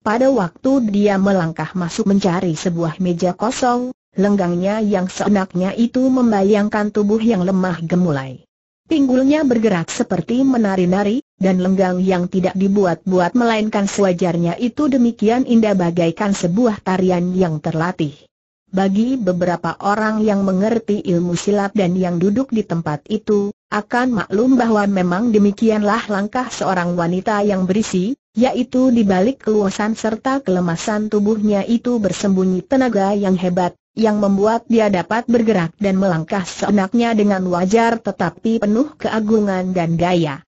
Pada waktu dia melangkah masuk mencari sebuah meja kosong, lenggangnya yang seenaknya itu membayangkan tubuh yang lemah gemulai. Pinggulnya bergerak seperti menari-nari, dan lenggang yang tidak dibuat-buat melainkan sewajarnya itu demikian indah bagaikan sebuah tarian yang terlatih. Bagi beberapa orang yang mengerti ilmu silat dan yang duduk di tempat itu, akan maklum bahwa memang demikianlah langkah seorang wanita yang berisi, yaitu di balik keluasan serta kelemasan tubuhnya itu bersembunyi tenaga yang hebat, yang membuat dia dapat bergerak dan melangkah seenaknya dengan wajar tetapi penuh keagungan dan gaya.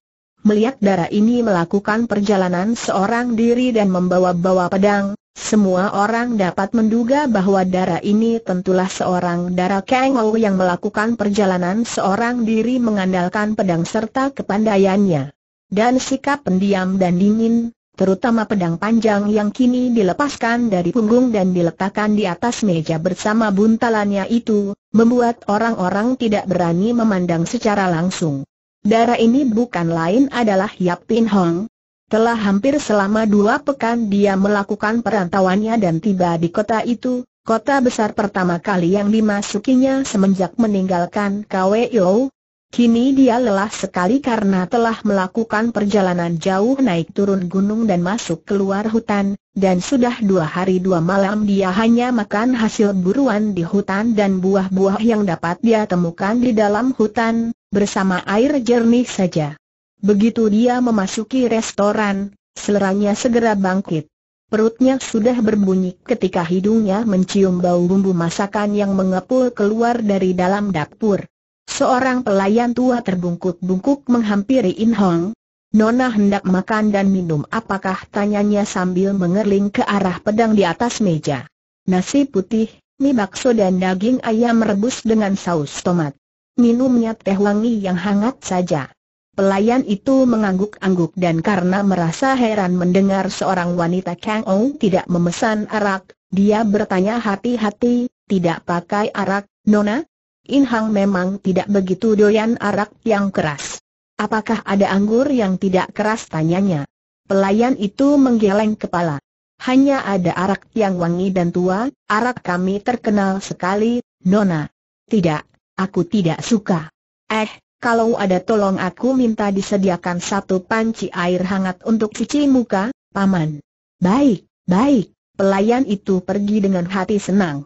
Melihat darah ini melakukan perjalanan seorang diri dan membawa-bawa pedang, semua orang dapat menduga bahwa darah ini tentulah seorang darah Ou yang melakukan perjalanan seorang diri mengandalkan pedang serta kepandaiannya. Dan sikap pendiam dan dingin, terutama pedang panjang yang kini dilepaskan dari punggung dan diletakkan di atas meja bersama buntalannya itu, membuat orang-orang tidak berani memandang secara langsung. Darah ini bukan lain adalah Yap Pin Hong. Telah hampir selama dua pekan dia melakukan perantauannya dan tiba di kota itu, kota besar pertama kali yang dimasukinya semenjak meninggalkan Kwe Yow, Kini dia lelah sekali karena telah melakukan perjalanan jauh naik turun gunung dan masuk keluar hutan, dan sudah dua hari dua malam dia hanya makan hasil buruan di hutan dan buah-buah yang dapat dia temukan di dalam hutan, bersama air jernih saja. Begitu dia memasuki restoran, seleranya segera bangkit. Perutnya sudah berbunyi ketika hidungnya mencium bau bumbu masakan yang mengepul keluar dari dalam dapur. Seorang pelayan tua terbungkuk-bungkuk menghampiri In Hong. Nona hendak makan dan minum apakah tanyanya sambil mengerling ke arah pedang di atas meja. Nasi putih, mie bakso dan daging ayam rebus dengan saus tomat. Minumnya teh wangi yang hangat saja. Pelayan itu mengangguk-angguk dan karena merasa heran mendengar seorang wanita Kang Ou tidak memesan arak, dia bertanya hati-hati, tidak pakai arak, Nona? In Hang memang tidak begitu doyan arak yang keras. Apakah ada anggur yang tidak keras tanyanya. Pelayan itu menggeleng kepala. Hanya ada arak yang wangi dan tua, arak kami terkenal sekali, Nona. Tidak, aku tidak suka. Eh, kalau ada tolong aku minta disediakan satu panci air hangat untuk cuci muka, Paman. Baik, baik, pelayan itu pergi dengan hati senang.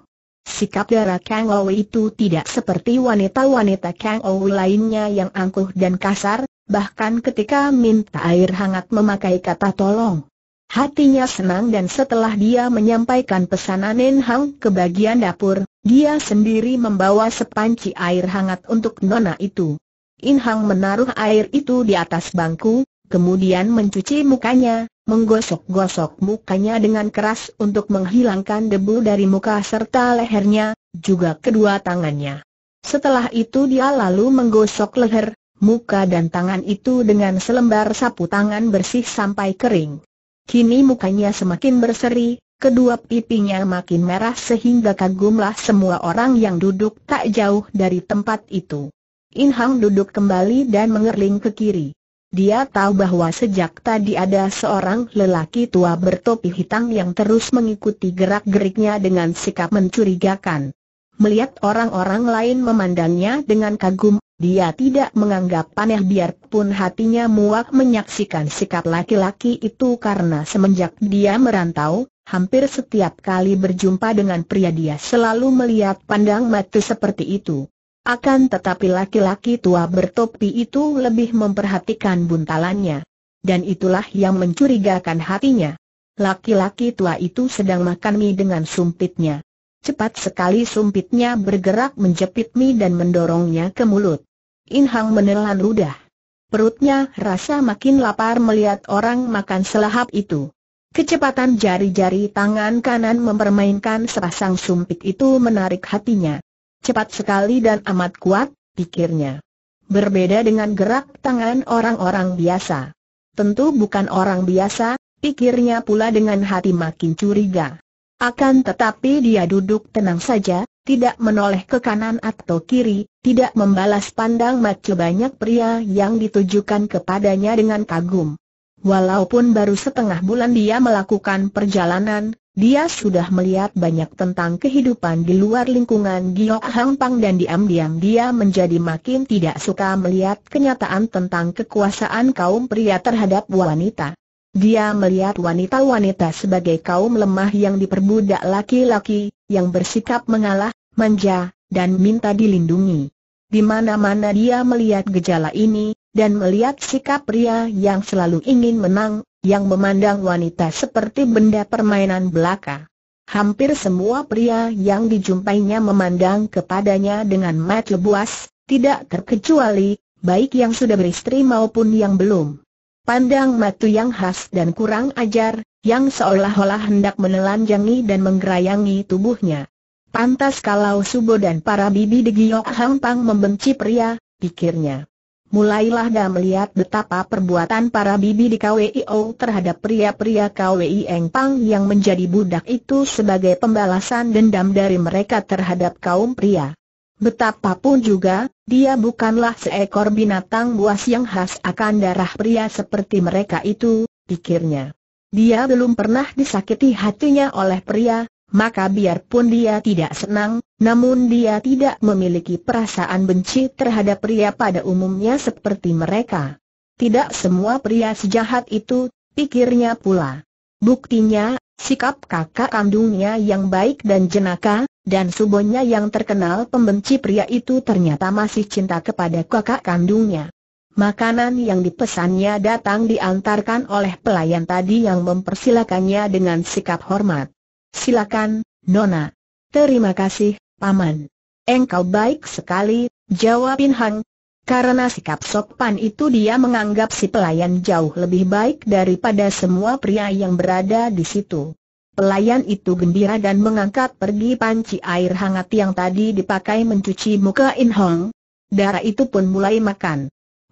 Sikap darah Kang Owi itu tidak seperti wanita-wanita Kang Owi lainnya yang angkuh dan kasar, bahkan ketika minta air hangat memakai kata tolong. Hatinya senang dan setelah dia menyampaikan pesanan Nen Hang ke bagian dapur, dia sendiri membawa sepanci air hangat untuk nona itu. In Hang menaruh air itu di atas bangku, kemudian mencuci mukanya, menggosok-gosok mukanya dengan keras untuk menghilangkan debu dari muka serta lehernya, juga kedua tangannya. Setelah itu dia lalu menggosok leher, muka dan tangan itu dengan selembar sapu tangan bersih sampai kering. Kini mukanya semakin berseri, Kedua pipinya makin merah sehingga kagumlah semua orang yang duduk tak jauh dari tempat itu. Inhang duduk kembali dan mengerling ke kiri. Dia tahu bahwa sejak tadi ada seorang lelaki tua bertopi hitam yang terus mengikuti gerak-geriknya dengan sikap mencurigakan. Melihat orang-orang lain memandangnya dengan kagum, dia tidak menganggap aneh biarpun hatinya muak menyaksikan sikap laki-laki itu karena semenjak dia merantau, hampir setiap kali berjumpa dengan pria dia selalu melihat pandang mata seperti itu. Akan tetapi laki-laki tua bertopi itu lebih memperhatikan buntalannya. Dan itulah yang mencurigakan hatinya. Laki-laki tua itu sedang makan mie dengan sumpitnya. Cepat sekali sumpitnya bergerak menjepit mie dan mendorongnya ke mulut. Inhang menelan ludah. Perutnya rasa makin lapar melihat orang makan selahap itu. Kecepatan jari-jari tangan kanan mempermainkan sepasang sumpit itu menarik hatinya. Cepat sekali dan amat kuat, pikirnya. Berbeda dengan gerak tangan orang-orang biasa. Tentu bukan orang biasa, pikirnya pula dengan hati makin curiga. Akan tetapi dia duduk tenang saja, tidak menoleh ke kanan atau kiri, tidak membalas pandang mata banyak pria yang ditujukan kepadanya dengan kagum. Walaupun baru setengah bulan dia melakukan perjalanan, dia sudah melihat banyak tentang kehidupan di luar lingkungan Giok Hang dan diam-diam dia menjadi makin tidak suka melihat kenyataan tentang kekuasaan kaum pria terhadap wanita. Dia melihat wanita-wanita sebagai kaum lemah yang diperbudak laki-laki, yang bersikap mengalah, manja, dan minta dilindungi. Di mana-mana dia melihat gejala ini, dan melihat sikap pria yang selalu ingin menang, yang memandang wanita seperti benda permainan belaka. Hampir semua pria yang dijumpainya memandang kepadanya dengan mata lebuas, tidak terkecuali, baik yang sudah beristri maupun yang belum. Pandang matu yang khas dan kurang ajar, yang seolah-olah hendak menelanjangi dan menggerayangi tubuhnya. Pantas kalau Subo dan para bibi di Giok Hampang membenci pria, pikirnya mulailah dah melihat betapa perbuatan para bibi di KWIO terhadap pria-pria KWI Engpang yang menjadi budak itu sebagai pembalasan dendam dari mereka terhadap kaum pria. Betapapun juga, dia bukanlah seekor binatang buas yang khas akan darah pria seperti mereka itu, pikirnya. Dia belum pernah disakiti hatinya oleh pria, maka biarpun dia tidak senang, namun dia tidak memiliki perasaan benci terhadap pria pada umumnya seperti mereka. Tidak semua pria sejahat itu, pikirnya pula. Buktinya, sikap kakak kandungnya yang baik dan jenaka, dan subonya yang terkenal pembenci pria itu ternyata masih cinta kepada kakak kandungnya. Makanan yang dipesannya datang diantarkan oleh pelayan tadi yang mempersilakannya dengan sikap hormat. Silakan, Nona. Terima kasih, Paman. Engkau baik sekali, jawabin Hang. Karena sikap sopan itu dia menganggap si pelayan jauh lebih baik daripada semua pria yang berada di situ. Pelayan itu gembira dan mengangkat pergi panci air hangat yang tadi dipakai mencuci muka In Hong. Darah itu pun mulai makan.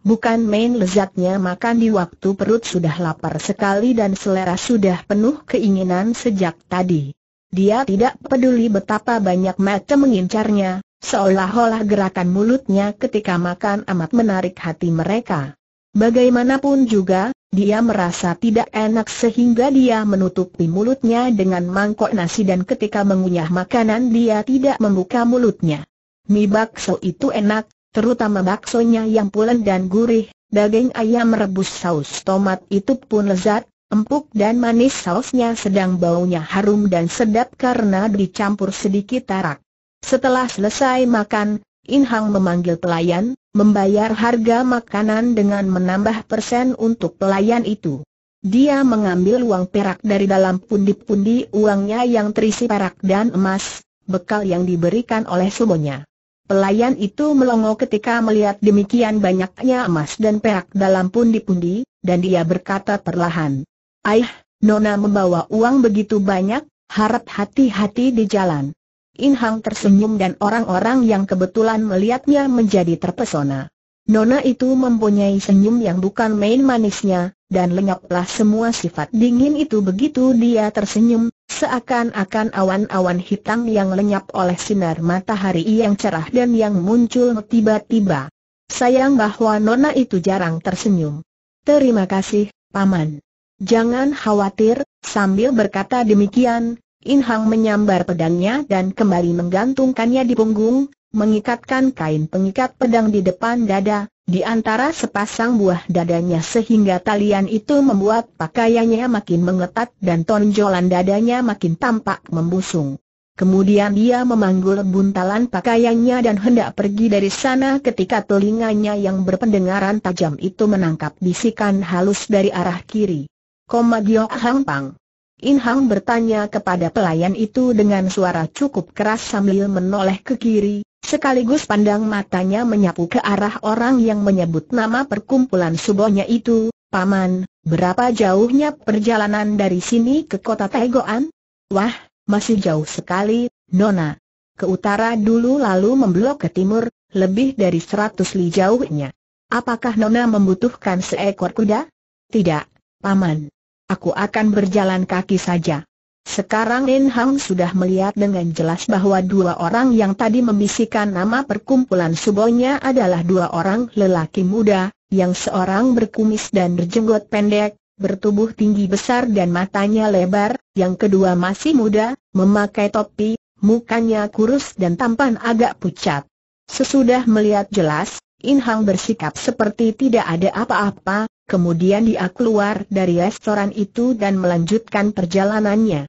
Bukan main lezatnya makan di waktu perut sudah lapar sekali dan selera sudah penuh keinginan sejak tadi. Dia tidak peduli betapa banyak mata mengincarnya, seolah-olah gerakan mulutnya ketika makan amat menarik hati mereka. Bagaimanapun juga, dia merasa tidak enak sehingga dia menutupi mulutnya dengan mangkok nasi dan ketika mengunyah makanan dia tidak membuka mulutnya. Mi bakso itu enak, terutama baksonya yang pulen dan gurih, daging ayam rebus saus tomat itu pun lezat, empuk dan manis sausnya sedang baunya harum dan sedap karena dicampur sedikit tarak. Setelah selesai makan, Inhang memanggil pelayan, membayar harga makanan dengan menambah persen untuk pelayan itu. Dia mengambil uang perak dari dalam pundi-pundi uangnya yang terisi perak dan emas, bekal yang diberikan oleh sumonya. Pelayan itu melongo ketika melihat demikian banyaknya emas dan perak dalam pundi-pundi, dan dia berkata perlahan, Aih, Nona membawa uang begitu banyak, harap hati-hati di jalan. Inhang tersenyum dan orang-orang yang kebetulan melihatnya menjadi terpesona. Nona itu mempunyai senyum yang bukan main manisnya, dan lenyaplah semua sifat dingin itu begitu dia tersenyum, Seakan-akan awan-awan hitam yang lenyap oleh sinar matahari yang cerah dan yang muncul tiba-tiba. Sayang bahwa Nona itu jarang tersenyum. Terima kasih, Paman. Jangan khawatir, sambil berkata demikian, Inhang menyambar pedangnya dan kembali menggantungkannya di punggung, mengikatkan kain pengikat pedang di depan dada, di antara sepasang buah dadanya sehingga talian itu membuat pakaiannya makin mengetat dan tonjolan dadanya makin tampak membusung. Kemudian dia memanggul buntalan pakaiannya dan hendak pergi dari sana ketika telinganya yang berpendengaran tajam itu menangkap bisikan halus dari arah kiri. Koma Gio Hang Pang. In Hang bertanya kepada pelayan itu dengan suara cukup keras sambil menoleh ke kiri, Sekaligus pandang matanya menyapu ke arah orang yang menyebut nama perkumpulan subonya itu, Paman, berapa jauhnya perjalanan dari sini ke kota Taigoan? Wah, masih jauh sekali, Nona. Ke utara dulu lalu memblok ke timur, lebih dari seratus li jauhnya. Apakah Nona membutuhkan seekor kuda? Tidak, Paman. Aku akan berjalan kaki saja. Sekarang Lin Hang sudah melihat dengan jelas bahwa dua orang yang tadi membisikkan nama perkumpulan subonya adalah dua orang lelaki muda, yang seorang berkumis dan berjenggot pendek, bertubuh tinggi besar dan matanya lebar, yang kedua masih muda, memakai topi, mukanya kurus dan tampan agak pucat. Sesudah melihat jelas, In Hang bersikap seperti tidak ada apa-apa, kemudian dia keluar dari restoran itu dan melanjutkan perjalanannya.